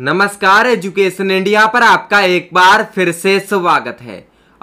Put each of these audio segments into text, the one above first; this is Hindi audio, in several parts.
नमस्कार एजुकेशन इंडिया पर आपका एक बार फिर से स्वागत है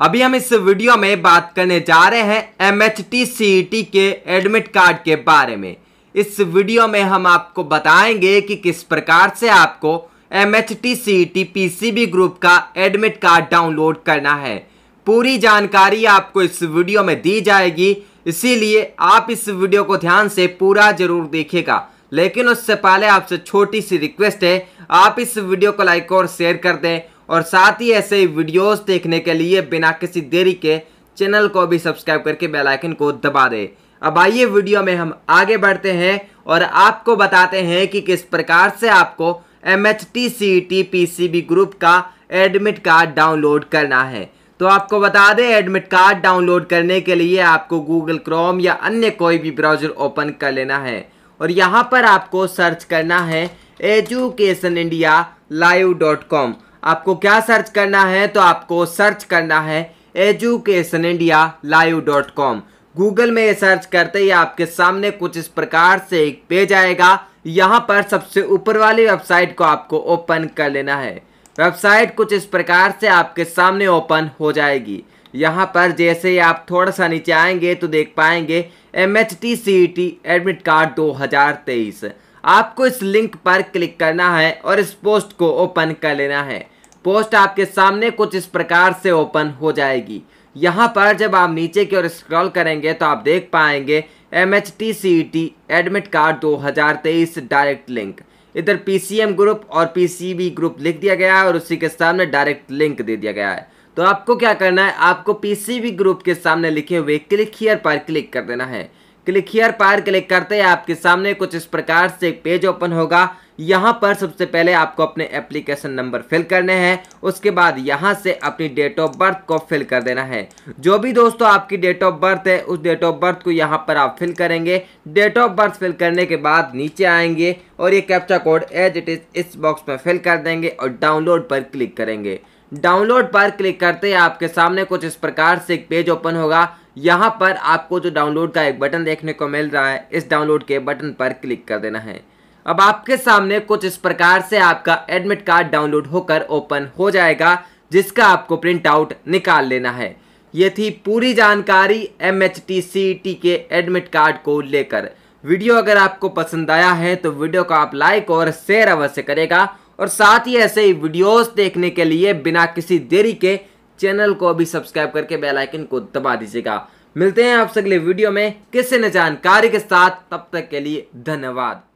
अभी हम इस वीडियो में बात करने जा रहे हैं M H T C T के एडमिट कार्ड के बारे में इस वीडियो में हम आपको बताएंगे कि किस प्रकार से आपको M H T C T P C B group का एडमिट कार्ड डाउनलोड करना है पूरी जानकारी आपको इस वीडियो में दी जाएगी इसीलिए आप इस वीडियो को ध्यान से पूरा जरूर देखेगा लेकिन उससे पहले आपसे छोटी सी रिक्वेस्ट है आप इस वीडियो को लाइक और शेयर कर दें और साथ ही ऐसे वीडियोस देखने के लिए बिना किसी देरी के चैनल को भी सब्सक्राइब करके बेल आइकन को दबा दें अब आइए वीडियो में हम आगे बढ़ते हैं और आपको बताते हैं कि किस प्रकार से आपको M H T C T P C B group का एडमिट कार्ड डाउनलोड करना है तो आपको बता दें एडमिट कार्ड डाउनलोड करने के लिए आपको गूगल क्रोम या अन्य कोई भी ब्राउजर ओपन कर लेना है और यहाँ पर आपको सर्च करना है education India live dot com आपको क्या सर्च करना है तो आपको सर्च करना है education India live dot com Google में ये सर्च करते ही आपके सामने कुछ इस प्रकार से एक पेज आएगा यहाँ पर सबसे ऊपर वाली वेबसाइट को आपको ओपन कर लेना है वेबसाइट कुछ इस प्रकार से आपके सामने ओपन हो जाएगी यहाँ पर जैसे ही आप थोड़ा सा नीचे आएंगे तो देख पाएंगे M H T C T admit card 2023 आपको इस लिंक पर क्लिक करना है और इस पोस्ट को ओपन कर लेना है पोस्ट आपके सामने कुछ इस प्रकार से ओपन हो जाएगी यहाँ पर जब आप नीचे की ओर स्क्रॉल करेंगे तो आप देख पाएंगे M H T C T admit card 2023 direct link इधर एम ग्रुप और बी ग्रुप लिख दिया गया है और उसी के सामने डायरेक्ट लिंक दे दिया गया है तो आपको क्या करना है आपको बी ग्रुप के सामने लिखे हुए क्लिक हियर पर क्लिक कर देना है क्लिक हियर पर क्लिक करते हैं आपके सामने कुछ इस प्रकार से एक पेज ओपन होगा यहाँ पर सबसे पहले आपको अपने एप्लीकेशन नंबर फिल करने हैं उसके बाद यहाँ से अपनी डेट ऑफ बर्थ को फिल कर देना है जो भी दोस्तों आपकी डेट ऑफ बर्थ है उस डेट ऑफ बर्थ को यहाँ पर आप फिल करेंगे डेट ऑफ बर्थ फिल करने के बाद नीचे आएंगे और ये captcha code as it is इस बॉक्स में फिल कर देंगे और डाउनलोड पर क्लिक करेंगे डाउनलोड पर क्लिक करते ही आपके सामने कुछ इस प्रकार से एक पेज ओपन होगा यहाँ पर आपको जो डाउनलोड का एक बटन देखने को मिल रहा है इस डाउनलोड के बटन पर क्लिक कर देना है अब आपके सामने कुछ इस प्रकार से आपका एडमिट कार्ड डाउनलोड होकर ओपन हो जाएगा जिसका आपको प्रिंट आउट निकाल लेना है ये थी पूरी जानकारी M H T C T के एडमिट कार्ड को लेकर वीडियो अगर आपको पसंद आया है तो वीडियो को आप लाइक और शेयर अवश्य करेगा और साथ ही ऐसे ही वीडियोस देखने के लिए बिना किसी देरी के चैनल को भी सब्सक्राइब करके बेल आइकन को दबा दीजिएगा मिलते हैं आपसे अगले वीडियो में किसी न जानकारी के साथ तब तक के लिए धन्यवाद